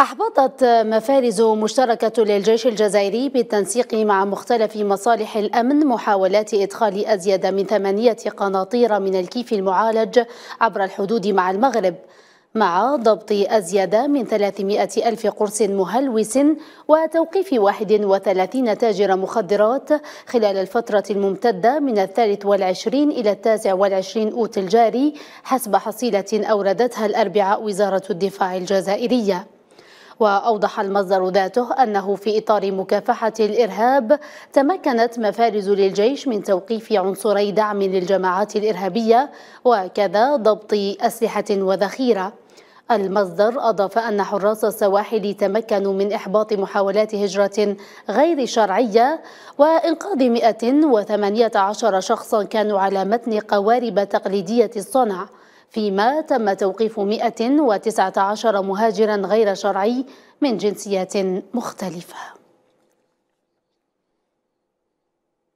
أحبطت مفارز مشتركة للجيش الجزائري بالتنسيق مع مختلف مصالح الأمن محاولات إدخال أزيد من ثمانية قناطير من الكيف المعالج عبر الحدود مع المغرب مع ضبط أزيد من 300 ألف قرص مهلوس وتوقيف 31 تاجر مخدرات خلال الفترة الممتدة من الثالث والعشرين إلى التاسع والعشرين أوت الجاري حسب حصيلة أوردتها الأربعاء وزارة الدفاع الجزائرية وأوضح المصدر ذاته أنه في إطار مكافحة الإرهاب تمكنت مفارز للجيش من توقيف عنصري دعم للجماعات الإرهابية وكذا ضبط أسلحة وذخيرة المصدر أضاف أن حراس السواحل تمكنوا من إحباط محاولات هجرة غير شرعية وإنقاذ 118 شخصا كانوا على متن قوارب تقليدية الصنع فيما تم توقيف 119 مهاجرا غير شرعي من جنسيات مختلفه